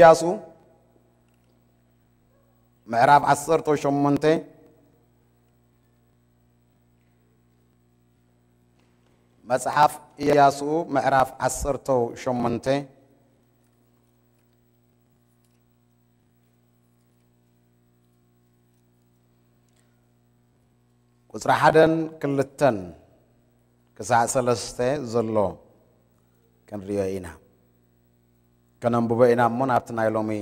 እያሱ ምዕራፍ 18 መጽሐፍ እያሱ ምዕራፍ 18 ቁፅሪ ሓደን ክልተን ክሳዕ ሰለስተ ዘሎ ክንሪዮ ኢና كنا مبينا من أبتنا يلومي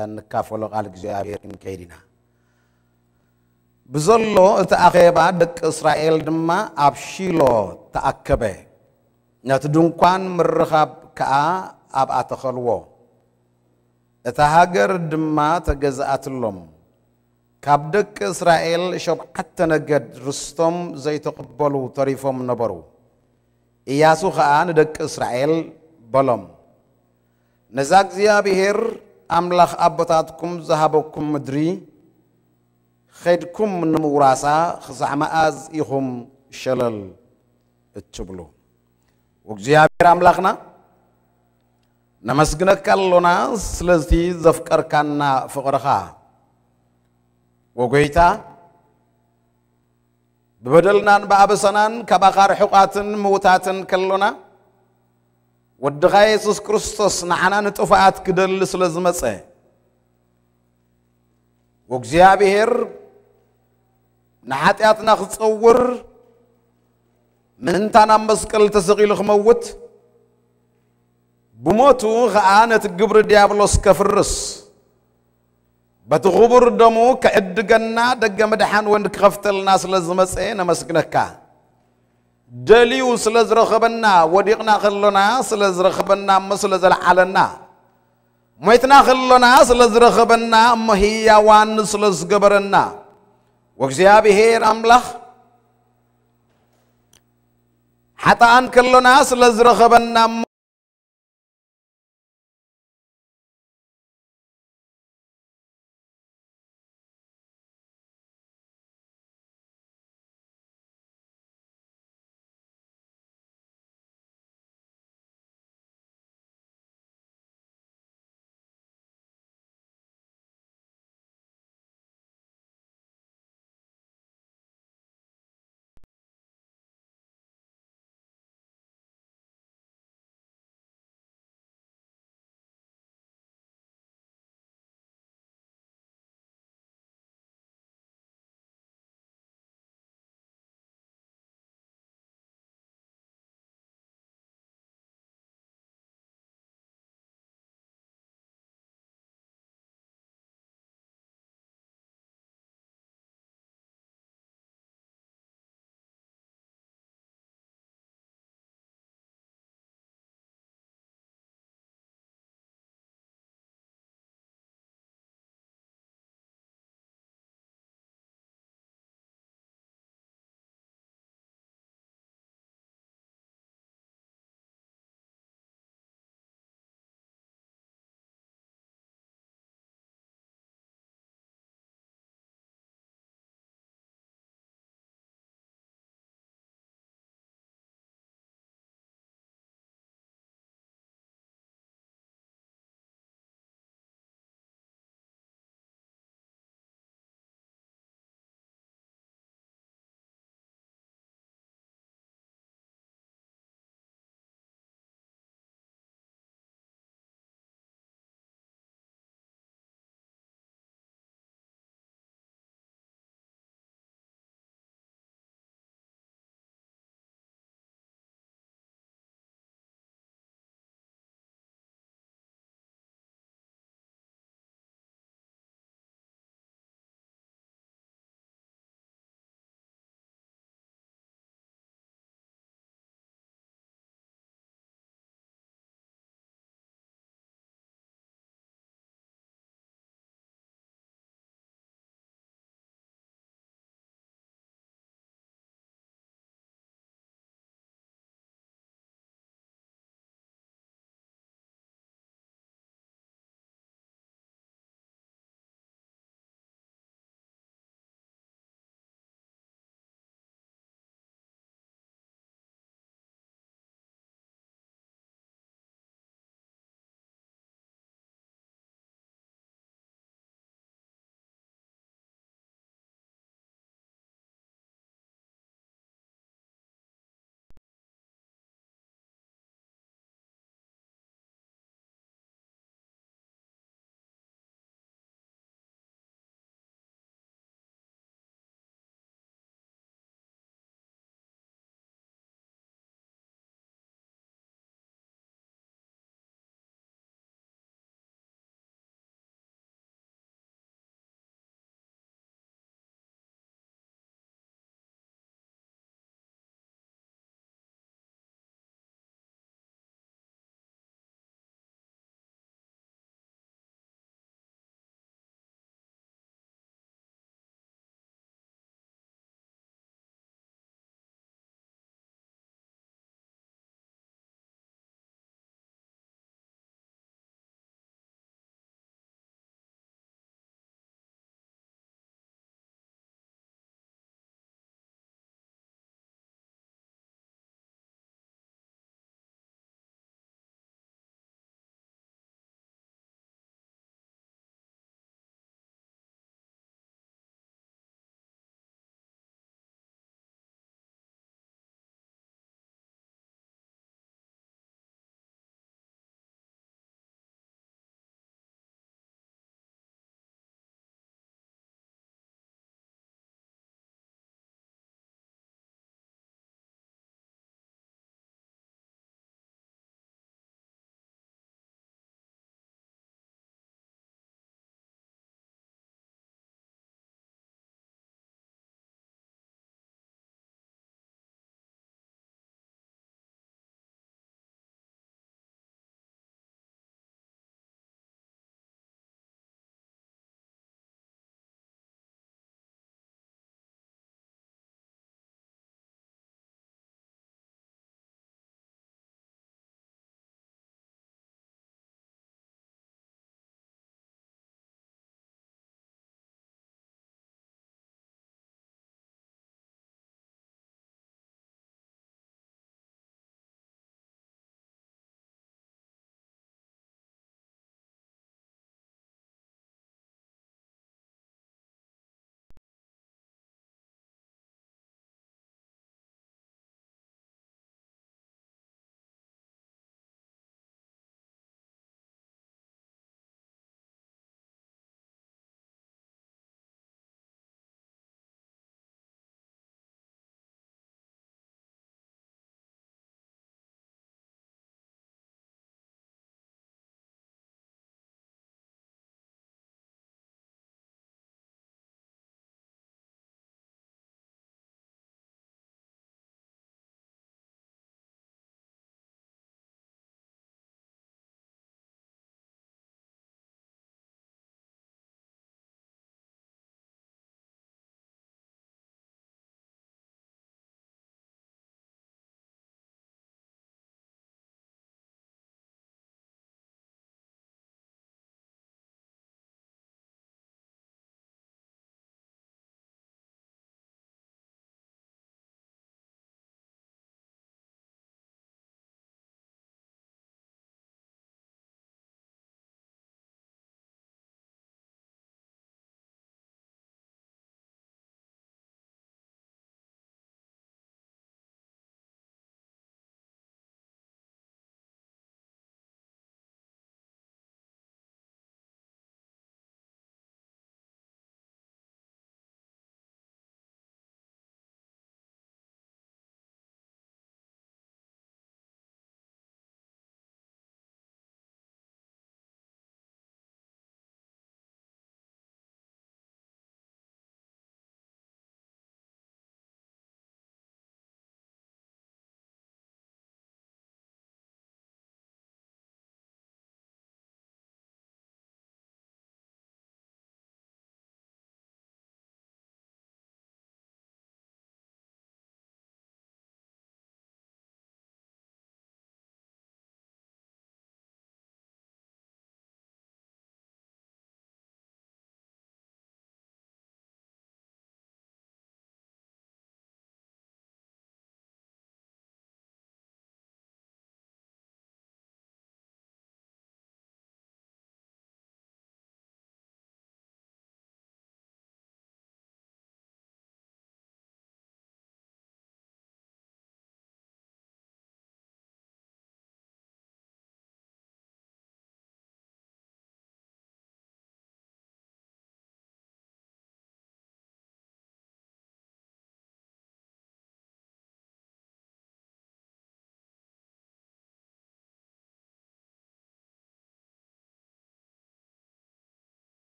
أن كافل قال جزائر إن كيرنا بزلو تأخيبا دك إسرائيل دما أبشيلو تأكبه نت دنقان مرخب كا أب أتخلو تهاجر دما تجزء أتلم كابدك إسرائيل شوب حتى نجد رستم زي تقبلو طريفهم نبرو إياسو خان دك إسرائيل بلم ነዛ እግዚኣብሔር ኣምላኽ ኣቦታትኩም ዝሃበኩም ምድሪ ከይድኩም ንምውራሳ ክሳዕ መኣዝ ኢኹም ሸለል እትብሉ እግዚኣብሔር ኣምላኽና ነመስግነካ ኣሎና ስለዚ ዘፍቀርካና ፍቕርኻ ወጎይታ ብበደልናን ብኣበሰናን ካባኻ ርሑቓትን ምዉታትን ከሎና ودخا يسوس كريستوس نحنا نتوفات كدر لسلز مسا وكزيابير نحاتيات نخصور من تانا مسكل تسقي لخموت بموتو خانة قبر ديابلوس كفرس بتغبر دمو كعدقنا دقا مدحان وانك خفت الناس لازم سينا مسكنكا دليو سلز رخبنا وديقنا خلنا سلز رخبنا مسلز العلنا ميتنا خلنا سلز رخبنا مهيا وان سلز قبرنا هير أملخ حتى أن كلنا سلز رخبنا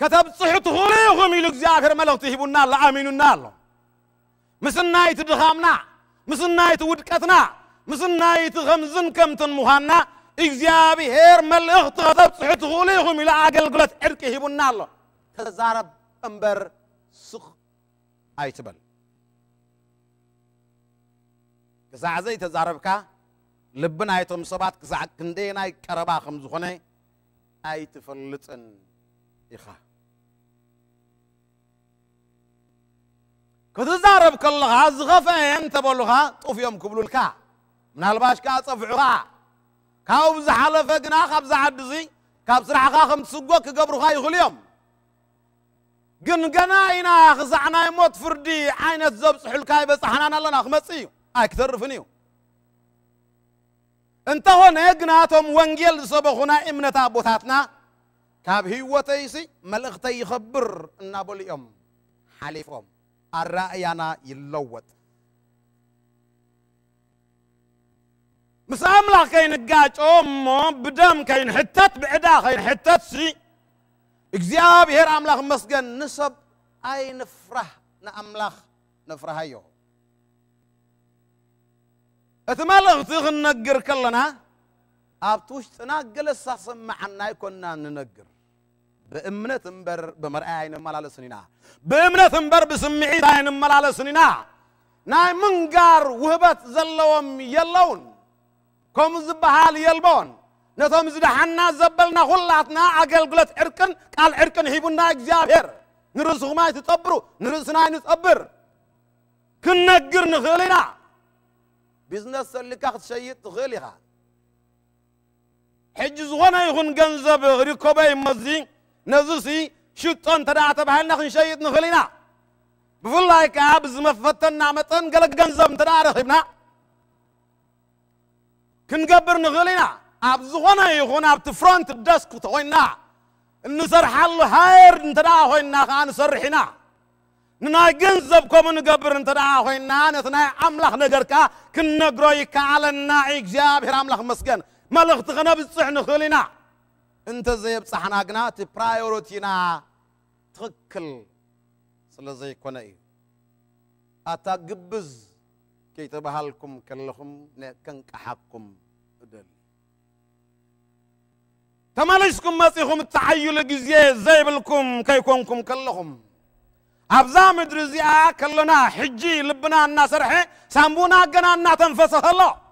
كتب صحت غريهم يلو اغزياخر ملغ تهبونا مسن آمينونا الله مسنا يتدخامنا مسنا مسن مسنا يتغمزن كم تنمهانا اغزيابي هير ملغ تغذب صحت غريهم يلو عقل قلت عرق هبونا الله تزارب امبر سخ ايتبل كزعزي تزاربكا لبنا يتم سبات كزعك كندينا يكربا خمزخوني ايتفلتن إخا كتزارب كلها زغفين تبولها طوف يوم كبلو الكا من هالباش كا صفعوها كاو بزحالة فقنا خبز عدزي كاب سرعة خاخم تسقوك كقبرو خاي غليوم قن قنا اينا خزعنا يموت فردي عين الزب صحو الكاي بس حنانا لنا خمسي اي آه، كتر فنيو انت هون اقناتهم وانجيل سبخنا امنة ابوتاتنا كاب هيوة تيسي ملغتي يخبر النابوليوم حليفهم الرأينا يلوت مس أملا كين الجاج أم بدم كين حتت بعدا كين حتت سي إجزاب هير أملا مسجن نسب أي نفرح نأملا نفرح أيوه أتمنى تغنى نجر كلنا أبتوش تنقل الساس معنا يكون ننقر بأمنة أمبر بمرأة نملا لسنينا بأمنة أمبر بسمعي نملا لسنينا ناي منقار وهبت زلوم يلون كم زبحال يلبون نتوم زدحنا زبلنا خلاتنا عقل قلت عركن قال عركن هيبنا اجابير نرزق ما يتطبرو نرزنا يتطبر كنقر نخلينا ቢዝነስ ሰሊካ ክትሸይጥ ትኽእል نزوسي شطون تدا تبعنا خنشيد نخلينا بفلاي كعب زمفتن نعمتن قال جنزم تدا رخبنا كن قبر نخلينا عب زغنا يغنا بتفرونت الدسك وتوينا نزر حل هاير نتدا هوينا خان سرحنا نا جنزب كم نقبر نتدا هوينا نتنا عملخ نجركا كن نجروي كعلنا إجابة رملخ مسكن ملخ تغنا بتصح نخلينا انت زي صحنا اغنا تي برايورتينا تكل سلا زي كون اي اتا غبز كي تبهالكم كلهم نكن كحكم ادل تمالشكم ما سيخم تحيل غزي زيبلكم كيكونكم كلهم ابزا مدرزيا كلنا حجي لبنان الناس رح سامونا غنا الناس تنفسه الله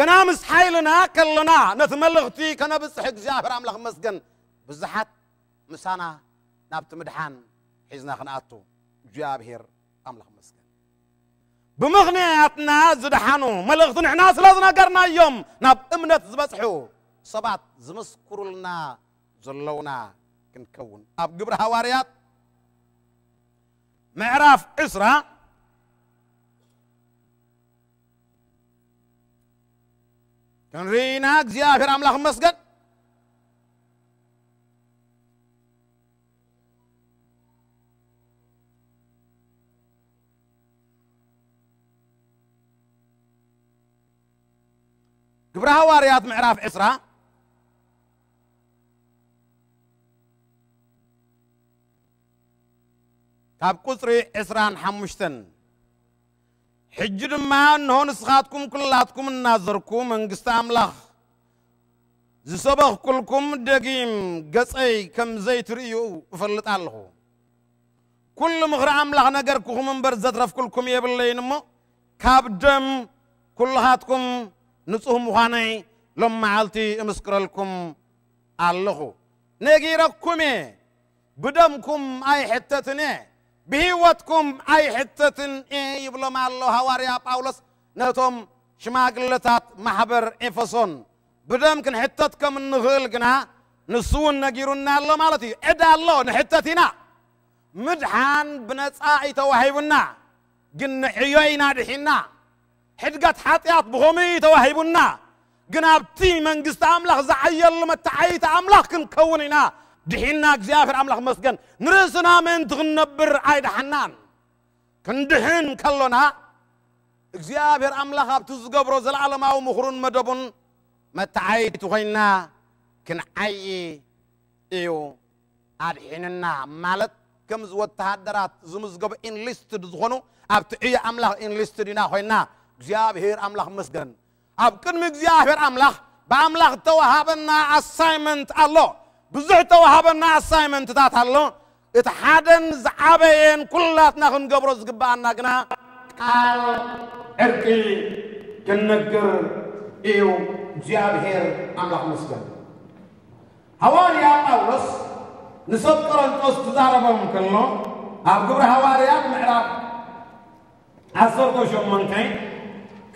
جنامس حيلنا كلنا نثملغتي كنا بسحق جابر أملاق مسجن بزحت مسانا نبت مدحان حزنا خناتو جابر أملاق مسجن بمغنياتنا زدحانو ملغتن احنا سلازنا قرنا يوم نب امنت زبسحو صبات زمس كرولنا زلونا كنكون اب قبر هواريات معراف عسره كان تنرينا اغزيابير املاح مسجد كبرها حواريات معراف عسرا كاب قصري عسران حمشتن حجر ما نهون سخاتكم كلاتكم الناظركم من قصة أملاخ زي صبغ كلكم دقيم قصي كم زيت ريو فلت ألغو كل مغر أملاخ نقر كخم برزت رفكلكم يبلين مو كاب دم كل هاتكم نصهم مخاني لما عالتي امسكر لكم ألغو نقيركم بدمكم أي حتتني بهوتكم أي حتة إيه يبلو مع الله هواريا باولس نتوم شماغلتات محبر إفسون بدم كن حتتكم النغل قنا نسون نجيرون الله مالتي إدا الله نحتتنا مدحان بنت آي توحيبنا قن عيوينا دحنا حدقات حاطيات بغمي توحيبنا قنا بتي من قستام لخ زعي اللي متعيت أملاك دحينا اغزافر املخ مسجن نرسنا من تغنبر عيد حنان كندهن كلنا اغزافر املخ ابتزقبر زل عالم او مخرون مدبن متعيت وغينا كن عي ايو ادحيننا مالت كم زو تهدرات زمزقب ان لست دزخنو ابت اي املخ ان لست دينا خينا اغزافر املخ مسكن اب كن مغزافر املخ باملخ توهابنا assignment الله ብዙሕ ተዋሃበና ኣሳይመንትታት ኣሎ እቲ ሓደን ዝዓበየን ኩላትና ክንገብሮ ዝግበኣና ግና ቃል ዕርቂ ክንነግር እዩ እግዚኣብሔር ኣምላኽ መስገን ሃዋርያ ጳውሎስ ንሰብ ቆሮንጦስ ትዛረቦም ከሎ ኣብ ግብሪ ሃዋርያት ምዕራፍ ዓሰርተ ሸሞንተ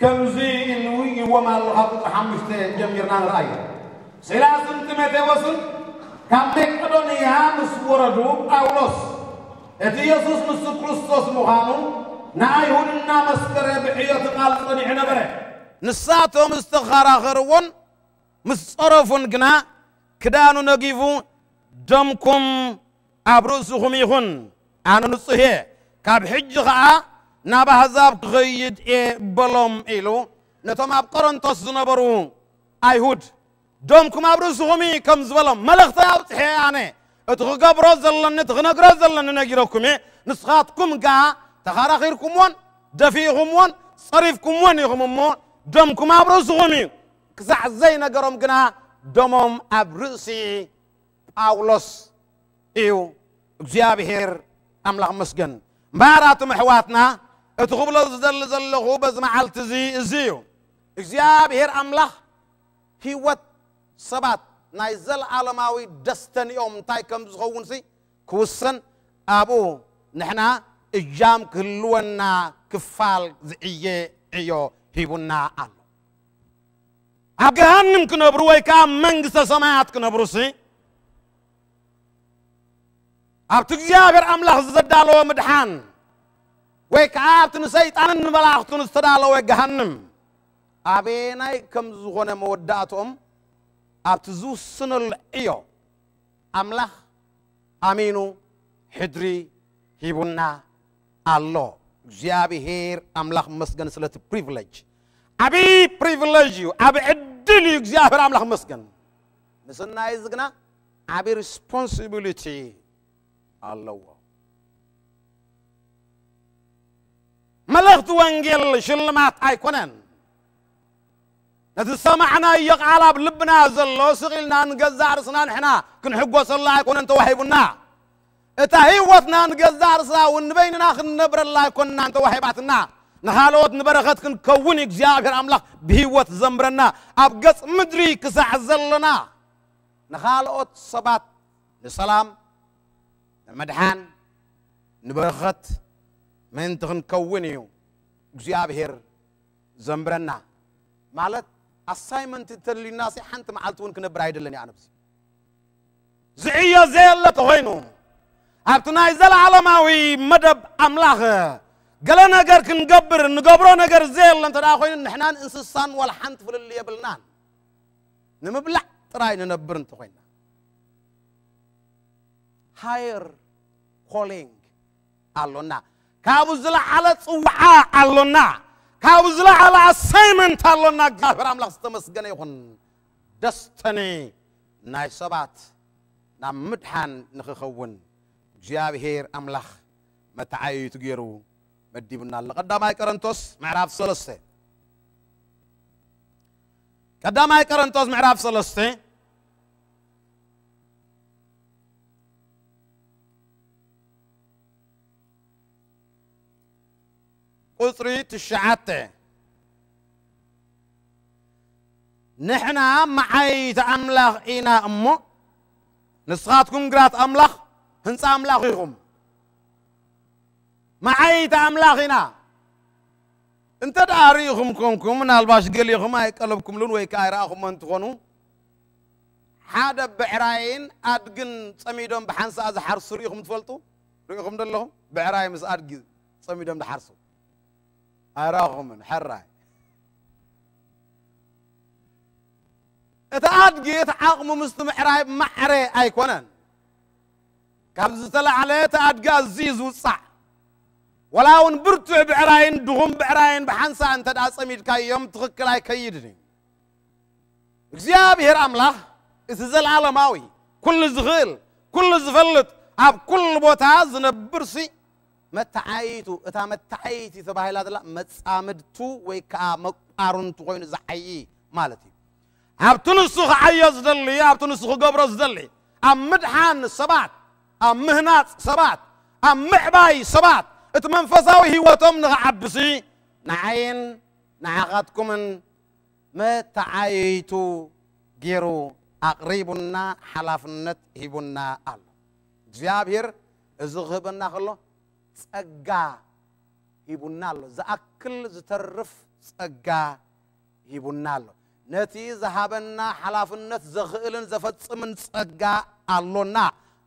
ከምዚ እንውይዎም ኣለካ ቁጥሪ ሓሙሽተ ጀሚርና ንርአዩ ስላስን ጢሞቴዎስን كابي كدوني هام سورة دوب أولوس إذا يسوس نسو كرسطوس مخانو نا يهون نامس كريب حيات قالتوني حنا بره نساتو مستخار آخر ون مصرفون قنا كدانو نقيفو دمكم أبروسكم يخون أنا نصهي كاب حج غا نابا هزاب غيد إيه بلوم إلو نتوم أبقرن تصدنا برو أيهود دوم كما برزومي كم زولم ملغتا يعني اتغقا بروز اللن اتغنق روز اللن نجيروكمي نسخاتكم قا تخارا خيركم وان دفيهم وان صريفكم وان يغمم وان دوم كما برزومي كزع زينا قرم قنا دومم ابرسي اولوس ايو اكزياب هير املاق مسجن مبارات محواتنا اتغبلا زل زل غوبز مع التزي ازيو اكزياب هير املاق هي وات ሰባት ናይ ዘለዓለማዊ ደስተኒኦም እንታይ ከም ዝኸውን ሲ ክውስን ኣብኡ ንሕና እጃም ክህልወና ክፋል ዝዕየ ዕዮ ሂቡና ኣሎ ኣብ ገሃንም ክነብሩ ወይ ከዓ መንግስተ ሰማያት ክነብሩ ሲ ኣብቲ እግዚኣብሔር ኣምላኽ ዘዳለወ ምድሓን ወይ ከዓ ኣብቲ ንሰይጣንን ንመላእኽቱን ዝተዳለወ ገሃንም ኣበየናይ ከም ዝኾነ መወዳእትኦም ኣብቲ እዮ ኣምላኽ ኣሚኑ ሕድሪ ሂቡና ኣሎ እግዚኣብሔር ኣምላኽ መስገን ስለቲ ፕሪቪሌጅ ዓብይ ፕሪቪሌጅ እዩ ኣብ ዕድል እዩ እግዚኣብሔር ኣምላኽ መስገን ምስናይ እዚ ግና ዓብይ ሪስፖንሲቢሊቲ ኣለዎ መልእኽቲ ወንጌል ሽልማት ኣይኮነን نتي سمعنا يق على بلبنا زلو سغلنا نجزع رسنا نحنا كن حقو الله يكون انت وحيبنا اتا هيوتنا نجزع رسنا ونبين ناخن نبر الله يكون انت وحيباتنا نحالوت نبرخت كن كون اكزياغر املاق بهيوت زمرنا ابقص مدري كسع زلنا نحالوت سبات لسلام المدحان نبرخت من تغن كونيو اكزياغر زمرنا مالت assignment تتلي الناس حنت مع التون كنا برايد لني أنا بس زعيا زي الله تهينو أبتنا إزال على ما وي مدب أملاه قالنا غير كنقبر نقبرنا غير زي الله ترى أخوين نحن إنسان والحنت في اللي يبلنا نمبلع تراي ننبر تهينو higher calling الله نا كابوز على صوعة الله هاوز لا على سيمن تالونا غافر ام لاست مسغن يكون دستني ناي سبات نمدحان نخخون جابهير املخ متعايت غيرو مديبنا لقداماي كرنتوس معراف سلسه قداماي كرنتوس معراف سلسه قطري تشعته نحنا معيت أملاخ إنا أمو نسخاتكم قرات أملاخ هنسى أملاخيكم معيت إنا انت داريكم كمكم من الباش قليكم هاي قلبكم لون ويكايراهم من تخونوا حدا بعراين أدقن سميدون بحنسا أزحر سريكم تفلتوا ريكم دلهم بعراين مس أدقن سميدون دحرسوا أراغم حرة إتعاد جيت عقم مستمحراي محري أي كونان كابز تلا عليه تعاد جاز زيز وصع ولا ون برتو بعراين دغم بعراين بحنسا أنت داس أمير كاي يوم تغكل أي كيدني إزيابي هرام له عالماوي كل زغل كل زفلت أب كل بوتاز نبرسي መተዓይቱ እታ መተዓይቲ ተባሂላ ዘላ መፃምድቱ ወይ ከዓ መቋርንቱ ኮይኑ ዝዓይ ማለት እዩ ኣብቲ ንሱ ክዓዮ ዝደሊ ኣብቲ ንሱ ክገብሮ ዝደሊ ኣብ ምድሓን ሰባት ኣብ ምህናፅ ሰባት ኣብ ምዕባይ ሰባት እቲ መንፈሳዊ ህይወቶም ንክዓብሲ ንዓይን ንዓኻትኩምን መተዓይቱ ገይሩ ኣቕሪቡና ሓላፍነት ሂቡና ኣሎ እግዚኣብሔር እዚ ክህበና ከሎ ጸጋ ሂቡና ኣሎ ዝኣክል ዝተርፍ ጸጋ ሂቡና ኣሎ ነቲ ዝሃበና ሓላፍነት ዘኽእልን ዘፈጽምን ጸጋ ኣሎና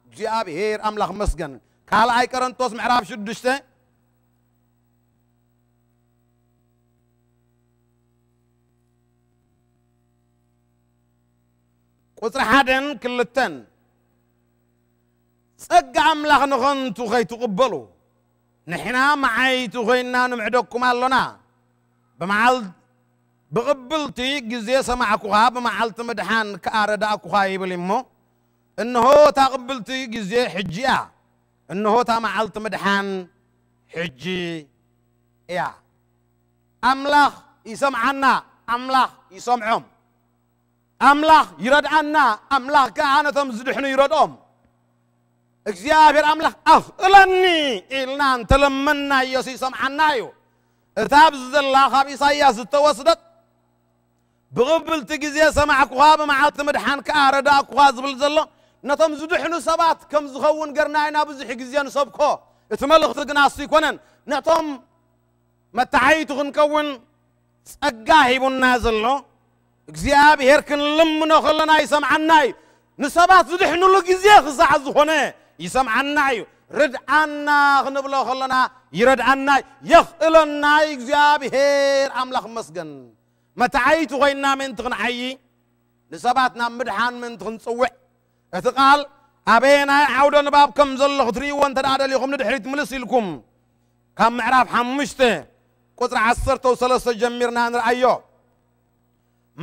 እግዚኣብሔር ኣምላኽ መስገን ካልኣይ ቆሮንቶስ ምዕራፍ ሽዱሽተ ቁፅሪ ሓደን ክልተን ጸጋ ኣምላኽ ንኸንቱ ኸይትቕበሉ نحنا معايتو خوينا نمعدكم اللونا بمعال بقبلتي جزي سمعكوها بمعالت مدحان كارداكوها يبل امو انه تقبلتي جزي حجيا انهو تا معال تمدحان حجي يا املاخ يسمعنا املاخ يسمعهم املاخ يرد عنا املاخ كانتهم زدحنا يردهم እግዚአብሔር አምላክ አፍ እለኒ ኢልናን ተለመናዮ ሲሰምዓናዩ እታ ብዘላ ካብ ኢሳያስ ዝተወስደት ብቕብልቲ ግዜ ሰማዕኩኻ ብመዓልቲ ምድሓን ከዓ ረዳእኩኻ ዝብል ዘሎ ነቶም ዝድሕኑ ሰባት ከም ዝኸውን ገርና ኢና ብዙሕ ግዜ ንሰብኮ እቲ መልእኽቲ ግን ኣሱ ይኮነን ነቶም መተዓይቱ ክንከውን ጸጋ ሂቡና ዘሎ እግዚኣብሔር ክንልምኖ ከለና ይሰምዓና እዩ ንሰባት ዝድሕንሉ ግዜ ክሳዕ ዝኾነ يسمعناي ردعنا خنبلو خلنا يردعنا يخلنا اغزابير املاح مسجن متعيت غينا من تغنعي لسباتنا مدحان من تغنصوع اتقال ابينا عودا بابكم زل خطري وانت عاد لكم ندحيت ملسلكم كم معرف حمشته قطر عصر توصل جميرنا نرى ايو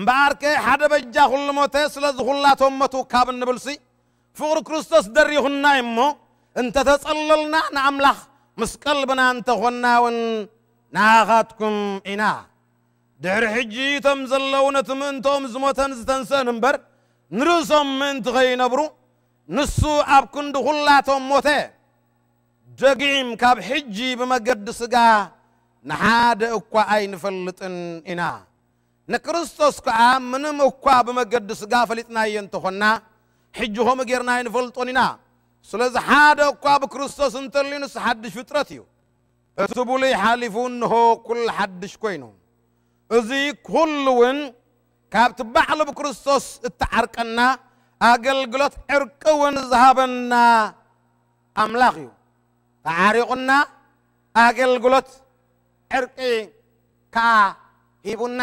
مباركة حد بجا خل موتي سلز خلات امتو كاب النبلسي فور كرستوس دري هنا يمو انت تصللنا نعملخ مس قلبنا انت هنا ون ناغاتكم انا دير حجي تم زلونا تمنتم زموتن زتنسن نبر نرسم من تغي نبرو نسو اب كند هلاتم موته دقيم كاب حجي بمجد سقا نحاد اكوا اين فلتن انا نكرستوس كعام منم اكوا بمجد سقا فلتنا ينتخنا نعم ሕጂ ሆም ጌርና ይንፈልጦን ኢና ስለዚ ሓደ እኳ ብክርስቶስ እንተልዩ ንስ ሓድሽ ፍጥረት እዩ እቲ ብሉይ ሓሊፉ እንሆ ኩሉ ሓድሽ ኮይኑ እዚ ኩሉ እውን ካብቲ ባዕሉ ብክርስቶስ እተዓርቀና ኣገልግሎት ዕርቂ እውን ዝሃበና ኣምላኽ እዩ ተዓሪቑና ኣገልግሎት ዕርቂ ከዓ ሂቡና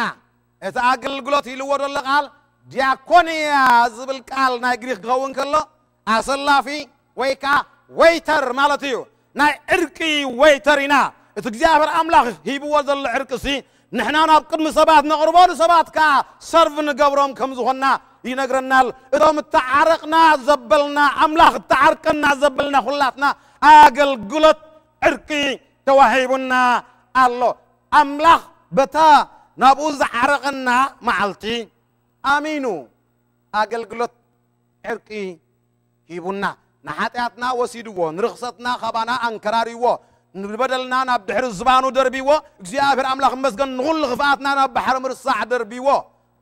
እቲ ኣገልግሎት ኢልዎ ዘሎ ቃል ዲያኮንያ ዝብል ቃል ናይ ግሪክ ክኸውን ከሎ ኣሰላፊ ወይ ከዓ ወይተር ማለት እዩ ናይ ዕርቂ ወይተር ኢና እቲ እግዚኣብሔር ኣምላኽ ሂብዎ ዘሎ ዕርቂ እሲ ንሕና ናብ ቅድሚ ሰባት ነቕርቦ ንሰባት ከዓ ሰርቭ ንገብሮም ከም ዝኾና ይነግረናል እቶም እተዓረቕና ዘበልና ኣምላኽ እተዓርቀና ዘበልና ኩላትና ኣገልግሎት ዕርቂ ተዋሂቡና ኣሎ ኣምላኽ በታ ናብኡ ዝዓረቐና መዓልቲ አሚኑ አገልግሎት ዕርቂ ሂቡና ንሓጢኣትና ወሲድዎ ንርኽሰትና ኸባና ኣንከራሪዎ ንበደልና ናብ ድሕሪ ዝባኑ ደርቢዎ እግዚኣብሔር ኣምላኽ መስገን ንኹሉ ክፍኣትና ናብ ባሕሪ ምርሳዕ ደርቢዎ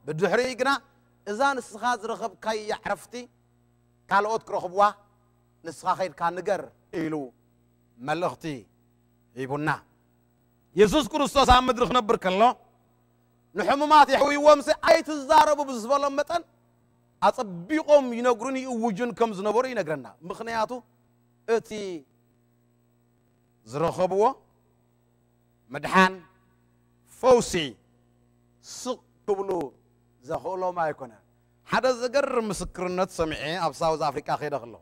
ብድሕሪ ግና እዛ ንስኻ ዝረኸብካያ ዕረፍቲ ካልኦት ክረኽብዋ ንስኻ ኸይድካ ንገር ኢሉ መልእኽቲ ሂቡና የሱስ ክርስቶስ ኣብ ምድሪ ክነብር ከሎ لحمومات يحوي ومسي أي تزاربو بزبالا متن أطبيقهم ينقرني أوجون كم زنبوري ينقرنا مخنياتو أتي زرخبو مدحان فوسي سق قبلو زخولو ما يكون هذا زقر مسكرنات سمعي أبساوز أفريقا خير دخلو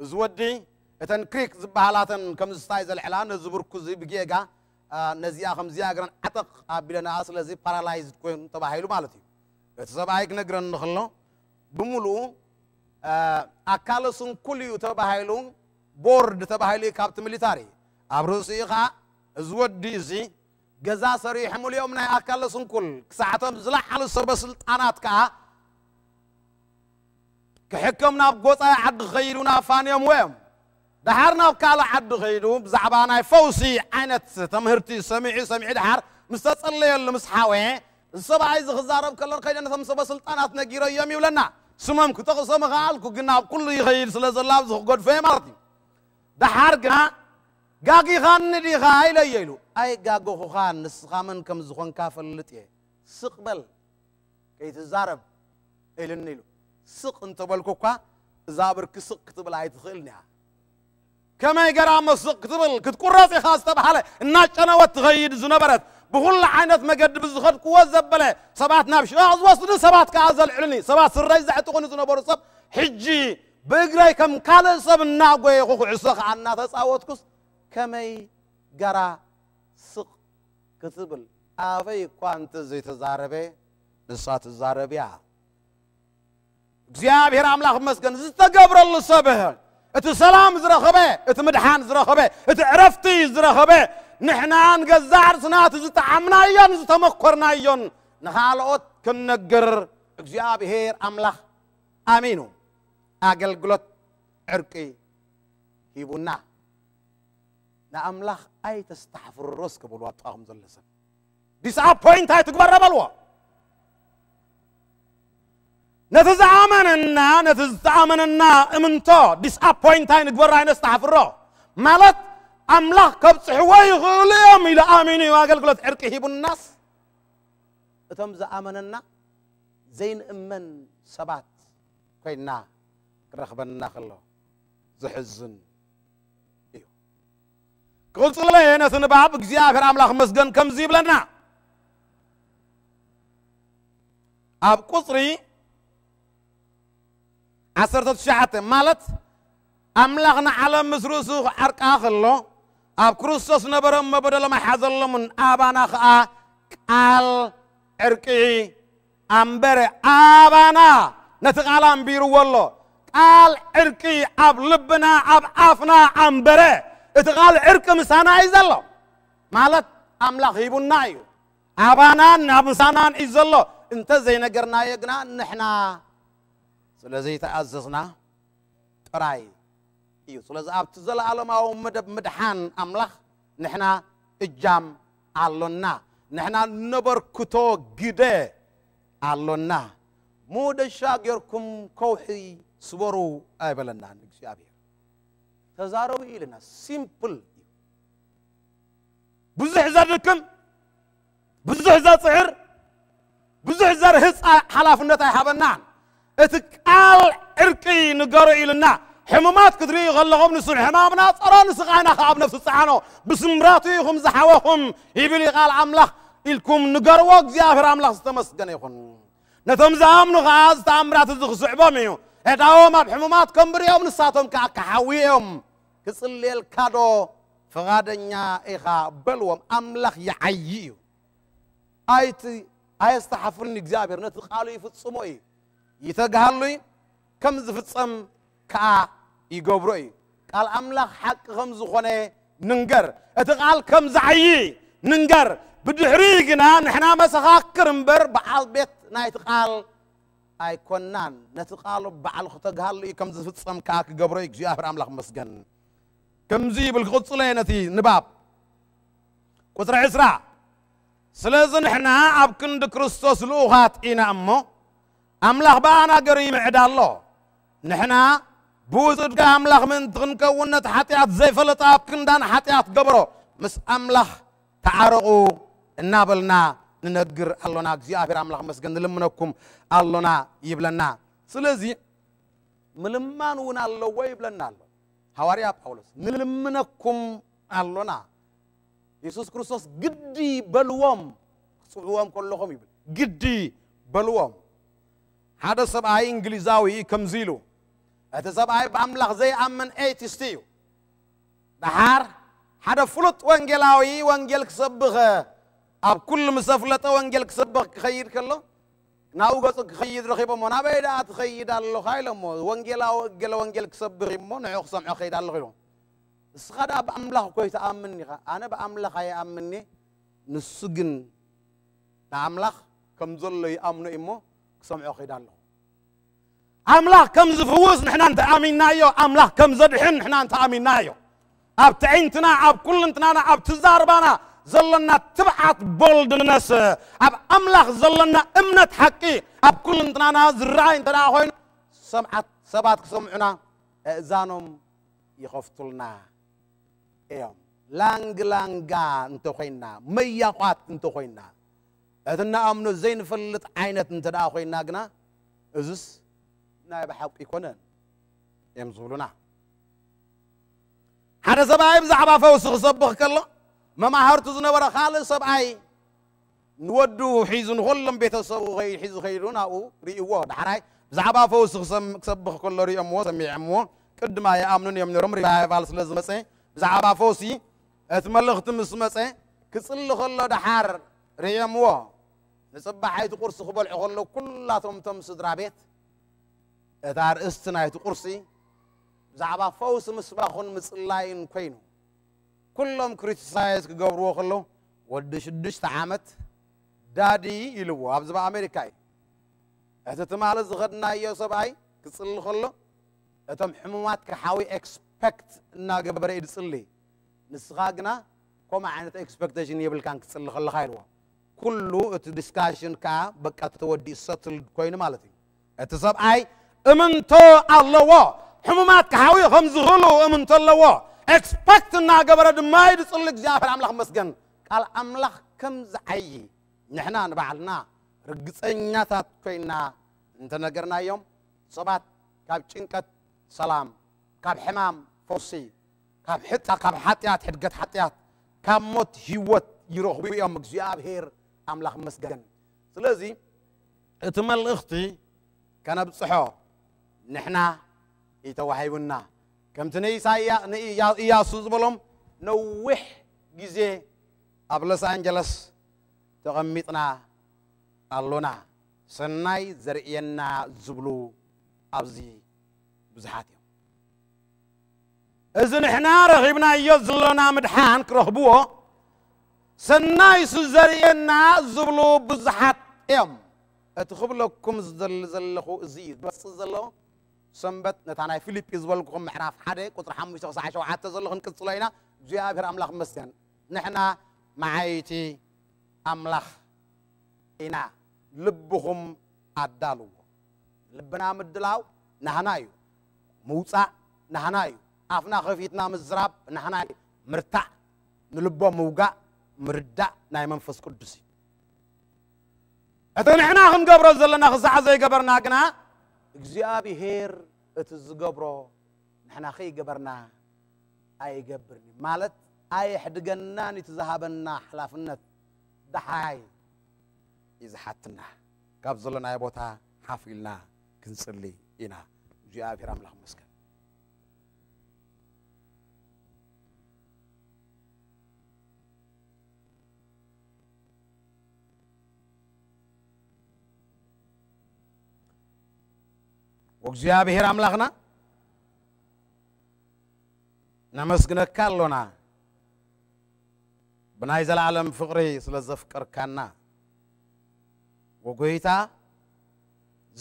زودي اتن كريك زبالاتن كم زستايز الإعلان زبركو زي نزيا خمزيا غران عتق ابلنا اصل زي paralyzed كوين تبع هيلو مالتي بتصب عليك نغران نخلو بمولو ا آه، اكالسون كوليو تبع هيلو بورد تبع هيلو كابت ميليتاري ابروسي خا زود ديزي غزا سري حمول يومنا اكالسون كل ساعتهم زلا على سبع سلطانات كا كحكمنا بغوصا عد خيرنا فانيوم ويم دحر وكالا كالا عد غيدو بزعبانا فوسي عينت تمهرتي سمعي سمعي دحر مستصلي اللي مسحاوي السبع عايز خزارب كلر كيدن تم سبع سلطانات نجيرو يوم ولنا سمام كتاق سمغال غالكو جناب كل يخيل الله زخ قد في مرتي دحر جا قاقي خان دي خايل ييلو اي قاقو خان نسخامن كم زخون لتي سقبل كي تزارب إلى النيلو سق انت بالكوكا زابر كسق تبلا عيد خيلنا كما يقرأ مصق تبل كتكون راسي خاص حاله الناس أنا وتغيد زنبرت بكل ما قد بزخد قوة زبلة سبعت نابش أعز وصل سبعت كعز العلني سبعت سرعي زعت قن زنبر صب حجي بقري كم كل صب الناقوي خوخ عصق عنا تساوت كس كما يقرأ سق كتبل افي كوانت زيت الزاربة نصات الزاربية مسكن አምላክ قبر الله ሰብህ እቲ ሰላም ዝረኸበ እቲ ምድሓን ዝረኸበ እቲ ዕረፍቲ ዝረኸበ ንሕናን ገዛእ ርስናት ዝተዓምናዮን ዝተመኮርናዮን ንኻልኦት ክንነግር እግዚኣብሔር ኣምላኽ ኣሚኑ ኣገልግሎት ዕርቂ ሂቡና ንኣምላኽ ኣይተስተሕፍርሮስ ክብልዋ ትኻኹም ዘሎ ሰብ ዲስኣፖይንት ኣይትግበር በልዎ نفز آمننا نفز آمننا امنتو ديس أبوينتاين قبر عين استحفر مالت أملاك كبس حوي غليم إلى آميني واقل قلت عرق هيب الناس اتم ذا آمننا زين امن سبات كينا رخبنا خلو زحزن ايو قلت لي نثن باب اغزيابير املاح مسجن كم زيبلنا اب قصري ዓሰርተ ትሽዓተ ማለት ኣምላኽና ዓለም ምስ ርእሱ ዓርቃ ከሎ ኣብ ክርስቶስ ነበሮም መበደሎም ኣይሓዘሎምን ኣባና ከዓ ቃል ዕርቂ ኣንበረ ኣባና ነቲ ቃል ኣንቢርዎ ኣሎ ቃል ዕርቂ ኣብ ልብና ኣብ ኣፍና ኣንበረ እቲ ቃል ዕርቂ ምሳና እዩ ዘሎ ማለት ኣምላኽ ሂቡና እዩ ኣባናን ኣብ ምሳናን እዩ ዘሎ እንተዘይነገርናዮ ግና ንሕና ስለዘይተኣዘዝና ጥራይ እዩ ስለዚ ኣብቲ ዘለኣለማዊ መደብ ምድሓን ኣምላኽ ንሕና እጃም ኣሎና ንሕና ነበርክቶ ግደ ኣሎና ሙደሻ ጌርኩም ከውሒ ስበሩ ኣይበለናን እግዚኣብሔር ተዛረቡ ኢልና ሲምፕል እዩ ብዙሕ ዘድክም ብዙሕ ዘፅዕር ብዙሕ ዘርህፅ ሓላፍነት ኣይሃበናን اتك آل إركي نقارو إلنا حمامات كدري غلغوم نسول حمامنا صران سقعنا خاب نفس السعانو بسم راتو يخم زحاوهم يبلي غال عملاخ إلكم نقارو وقزي آخر عملاخ ستمس قني خن نتم زام نغاز تامرات ذخ صعبا ميو اتاو ما بحمامات كمبر يوم نساتهم كاكحاويهم كسل الكادو فغادنيا إخا بلوم أملخ يعييو أيتي أيستحفرني إجابر نتخالي في الصموئي يتقهلوي كم زفتصم كا يقبروي قال أملاك حق خمز خوني ننقر اتقال كم زعي ننقر بدحريقنا نحنا مسخاكر مبر بعال بيت نايتقال اي كونان نتقالو بعال ختقهلوي كم زفتصم كا يقبروي جي أهر أملاك مسجن كم زي بالقدسلينة نباب قطر عسرا سلازن حنا عبكند كريستوس لوغات إنا أمو ኣምላኽ ባኣና ገይሩ ይምዕዳ ኣሎ ንሕና ብውፅድካ ኣምላኽ ምእንቲ ክንከውነት ሓጢኣት ዘይፈለጠ ኣብ ክንዳን ሓጢኣት ገብሮ ምስ ኣምላኽ ተዓረቑ እናበልና ንነግር ኣሎና እግዚኣብሔር ኣምላኽ መስገን ንልምነኩም ኣሎና ይብለና ስለዚ ምልማን እውን ኣለዎ ይብለና ኣሎ ሐዋርያ ጳውሎስ ንልምነኩም ኣሎና የሱስ ክርስቶስ ግዲ በልዎም ክፅውዕዎም ከለኹም ይብል ግዲ በልዎም هذا سبعي انجليزاوي كم زيلو هذا سبعي باملاخ زي امن ايتستيو دهار هذا فلوت وانجلاوي وانجل كسبخ اب كل مسفلته وانجل كسبخ خير كله ناو غت رخيبه منا بيد ات خيد الله مو وانجلاو جل وانجل كسبري مو نيو خسم خيد الله خيل سخدا باملاخ كويت امني انا باملاخ اي امني نسجن باملاخ كم زل امنو امو ክሰምዖ ኸይዳ ኣለኹ ኣምላኽ ከም ዝፍውስ ንሕና እንተኣሚንና እዮ ኣምላኽ ከም ዘድሕን ንሕና እንተኣሚንና እዮ ኣብ ትዕንትና ኣብ ኩልንትናና ኣብ ትዛርባና ዘለና ትብዓት ቦልድነስ ኣብ ኣምላኽ ዘለና እምነት ሓቂ ኣብ ኩልንትናና ዝረአይ እንተ ኮይኑ ሰምዓት ሰባት ክሰምዑና ኣእዛኖም ይኸፍቱልና እዮም ላንግላንጋ እንተ ኮይንና መያቋት እንተ ኮይንና أتنا أمنو زين فلت عينة أنت أخوي ناقنا أزس نايب حق يكونن يمزولنا حدا سبعي بزعبا فوس صبخ كلا ما ما هرتز نورا خالص سبعي نودو حيزن غلم بيت الصبو حيز غيرنا أو ريوا دحراي زعبا فوس صبخ كلا ريموا سمي عمو قد ما يا أمنون يا منرم ريبا فالس لازم أسين زعبا فوسي أتملختم اسم أسين كسل خلا دحار ريموا نصب حيت قرص خبل عقل كل تم تم سدرابيت اتار استنا حيت قرصي زعبا فوس مسباخون مصلاين كوينو كلهم كريتسايز كغبرو خلو ود شدش تعامت دادي يلو ابزبا امريكاي اتتم على زغدنا يو سباي كصل خلو اتم حمومات كحاوي اكسبكت نا غبري يصلي نسغاغنا كوما عينت اكسبكتيشن يبل كان كصل خلو خيروه كله الديسكشن كا بقى تودي ساتل كوين مالتي اتصاب اي امنتو الله وا حمومات كهوي خمس غلو امنتو الله وا اكسبكت نا غبر د ماي دصل اجابر املح مسكن قال املح كم زعي نحنا نبعلنا رقصنيا تا كوينا انت نغرنا يوم صبات كاب چنقت سلام كاب حمام فوسي كاب حتى كاب حطيات حدقت حطيات كاب موت هيوت يروح بيوم اجابر املاخ مسجن سلازي اتمل اختي كان بصحو نحنا يتوحيونا كم تني سايا نيا يا سوزبلوم نوح جيزي ابلس انجلس تغمتنا اللونا سناي زرينا زبلو ابزي بزحاتي اذا نحنا رغبنا يزلنا مدحان كرهبوه سوزاري سزرينا زبلو بزحات ام اتخب لكم زل زل زيد بس زل سنبت نتعنا فيليبي زول قوم محراف حدي قطر حمش تغسع عشو حتى زل لغن كتصل لينا جابر املاخ مسيان نحنا معايتي املاخ انا لبهم عدالو لبنا مدلاو نحنايو موسى نحنايو افنا خفيتنا مزراب نحنايو مرتع نلبو موقع ምርዳእ ናይ መንፈስ ቅዱስ እዩ እቲ ንሕና ክንገብሮ ዘለና ክሳዕ ዘይገበርና ግና እግዚኣብሄር እቲ ዝገብሮ ንሕና ከይገበርና ኣይገብርን ማለት ኣይሕድገናን እቲ ዝሃበና ሓላፍነት ደሓይ ይዝሓትና ካብ ዘሎ ናይ ቦታ ሓፍ ኢልና ክንፅሊ ኢና እግዚኣብሔር ኣምላኽ መስከን እግዚአብሔር አምላክና ነመስግነካ ኣሎና ብናይ ዘለዓለም ፍቕሪ ስለ ዘፍቀርካና ወጎይታ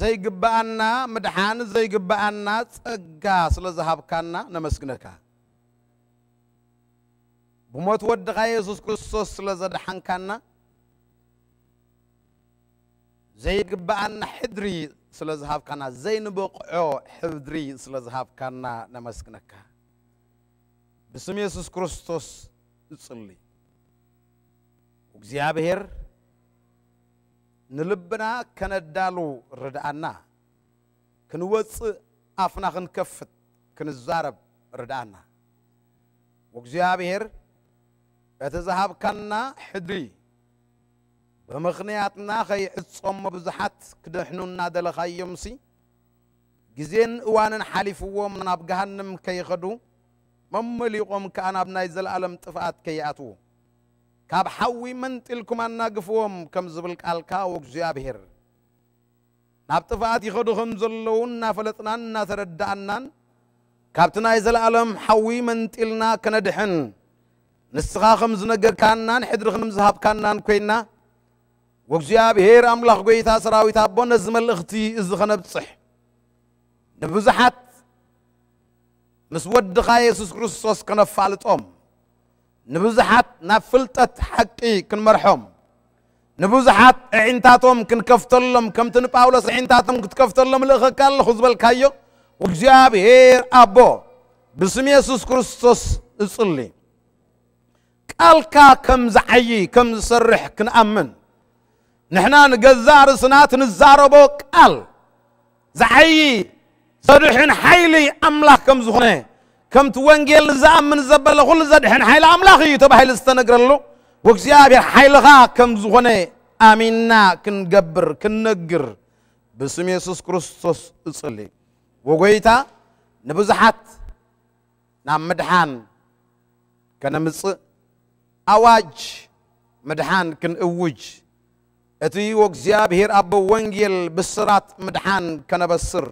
ዘይግባአና ምድሓን ዘይግባአና ጸጋ ስለ ዝሃብካና ነመስግነካ ብሞት ወድኻ የሱስ ክርስቶስ ስለ ዘድሓንካና ዘይግባአና ሕድሪ سلا زهاف كنا زين بوق أو حذري سلا زهاف كنا نمسكناك بسم يسوع كريستوس نصلي وزيابهر نلبنا كنا دالو ردعنا كنوص أفنا كنكفت كنزارب ردعنا وزيابهر اتزهاب كنا حذري ብምኽንያትና ኸይዕጾሞ ብዙሓት ክደሕኑና ደለኻዮምሲ ግዜን እዋንን ሓሊፍዎም ናብ ገሃንም ከይኸዱ መመሊቖም ከዓ ናብ ናይ ዘለኣለም ጥፍኣት ከይኣትዉ ካብ ሓዊ መንጢልኩም ኣናግፍዎም ከም ዝብል ቃልካ ወእግዚኣብሔር ናብ ጥፍኣት ይኸዱ ከም ዘለዉ እናፈለጥናን እናተረዳእናን ካብቲ ናይ ዘለኣለም ሓዊ መንጢልና ከነድሕን ንስኻ ከም ዝነገርካናን ሕድሪ ከም ዝሃብካናን ኮይና ወእግዚኣብሔር ኣምላኽ ጎይታ ሰራዊት ኣቦን ነዚ መልእኽቲ እዚ ኸነብፅሕ ንብዙሓት ምስ ወድኻ የሱስ ክርስቶስ ክነፋልጦም ንብዙሓት ናብ ፍልጠት ሓቂ ክንመርሖም ንብዙሓት ዕዒንታቶም ክንከፍተሎም ከምቲ ንጳውሎስ ዕዒንታቶም ክትከፍተሎም ልእኸካ ኣለኹ ዝበልካዮ እግዚኣብሔር ኣቦ ብስም የሱስ ክርስቶስ እፅሊ ቃልካ ከም ዝዓይ ከም ዝሰርሕ ክንኣምን نحنا نقذار سنات نزاربو قال زعي زرحن حيلي أملاك كم زخنه كم توانجيل زام من زبل كل زرحن حيل أملاك يتبع حيل استنقر له وكسيابي حيل غا كم زخنه آمينا كنقبر كنقر باسم يسوس كريستوس اصلي وقويتا نبزحات نعم مدحان كنمس أواج مدحان كن أوج أتي وكزيابهير ابو وانجيل بسرات مدحان كان بسر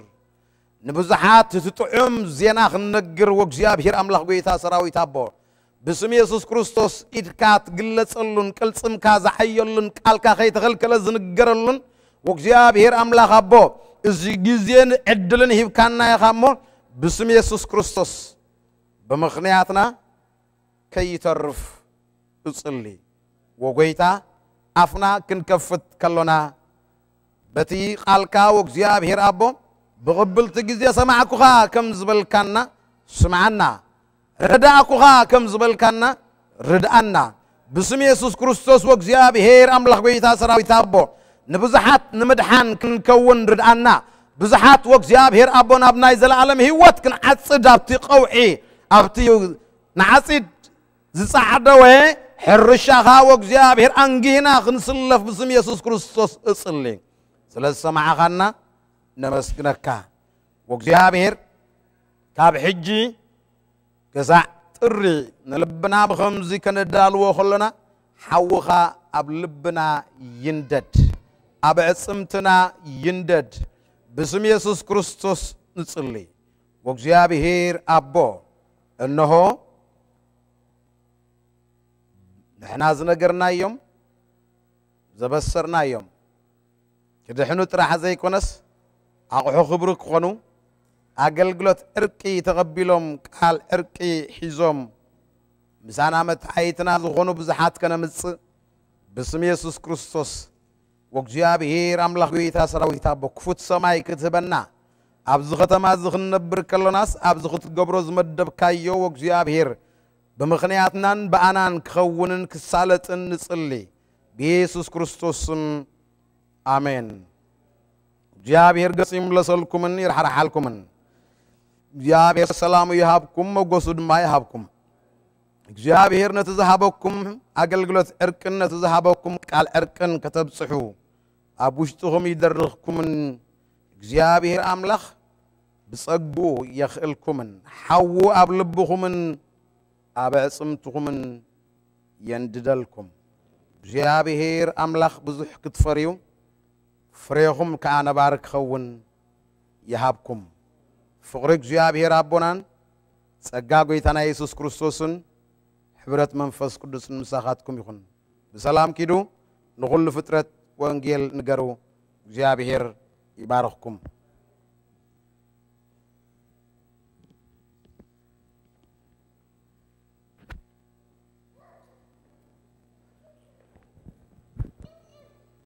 نبزحات تطعم زينا خنقر وكزيابهير أملاخ قويتا سراوي تابو بسم يسوس كريستوس إدكات قلت اللون اللن كالسم كازا حيولن قالكا خيتغل كلا زنقر اللن وكزيابهير أملاخ أبو إزي جيزين ادلن هيب هيبكاننا يا خامو بسم يسوس كريستوس بمخنياتنا كي ترف اصلي وقويتا ኣፍና ክንከፍት ከሎና በቲ ቃልካ ወእግዚኣብሔር ኣቦ ብቕብልቲ ግዜ ሰማዕኩኻ ከም ዝበልካና ስምዓና ረዳእኩኻ ከም ዝበልካና ርድኣና ብስም የሱስ ክርስቶስ ወእግዚኣብሔር ኣምላኽ ጎይታ ሰራዊት ኣቦ ንብዙሓት ንምድሓን ክንከውን ርድኣና ብዙሓት ወእግዚኣብሔር ኣቦ ናብ ናይ ዘለኣለም ህይወት ክንዓፅድ ኣብቲ ቀውዒ ኣብቲ ንዓፂድ ዝፃዕደወ حرش أخاو إغزيابير أنجينا خنصلف بسم يسوس كرستوس إصلي سلسة معاقنا نمسكنكا وإغزيابير تاب حجي كزا تري نلبنا بخمزي كندال وخلنا حوخا أب لبنا يندد أب عصمتنا يندد بسم يسوس كرستوس نصلي وإغزيابير أبو النهو ንሕና ዝነገርናዮም ዘበሰርናዮም ክድሕኑ ጥራሕ ዘይኮነስ ኣቑሑ ክብሪ ክኾኑ ኣገልግሎት ዕርቂ ተቐቢሎም ቃል ዕርቂ ሒዞም ምሳና መተዓይትና ዝኾኑ ብዙሓት ከነምፅእ ብስም የሱስ ክርስቶስ ወእግዚኣብሔር ኣምላኽ ጎይታ ሰራዊታ ብክፉት ሰማይ ክትህበና ኣብዚ ከተማ እዚ ክንነብር ከሎናስ ኣብዚ ክትገብሮ ዝመደብካዮ ወእግዚኣብሔር ብምኽንያትናን ብኣናን ክኸውንን ክሳለጥን ንጽሊ ብኢየሱስ ክርስቶስም ኣሜን እግዚኣብሔር ገጽ ይምለሰልኩምን ይርሓርሓልኩምን እግዚኣብሔር ሰላሙ ይሃብኩም መጎሱ ድማ ይሃብኩም እግዚኣብሔር ነቲ ዝሃበኩም ኣገልግሎት ዕርቅን ነቲ ዝሃበኩም ቃል ዕርቅን ከተብፅሑ ኣብ ውሽጥኹም ይደርኽኩምን እግዚኣብሔር ኣምላኽ ብጸጉኡ የኽእልኩምን ሓዉ ኣብ ልብኹምን ኣበዕፅምትኹምን የንድደልኩም እግዚኣብሔር ኣምላኽ ብዙሕ ክትፈርዩ ፍሬኹም ከዓ ነባሪ ክኸውን ይሃብኩም ፍቕሪ እግዚኣብሔር ኣቦናን ጸጋ ጐይታና የሱስ ክርስቶስን ሕብረት መንፈስ ቅዱስን ምሳኻትኩም ይኹን ብሰላም ኪዱ ንኹሉ ፍጥረት ወንጌል ንገሩ እግዚኣብሔር ይባርኽኩም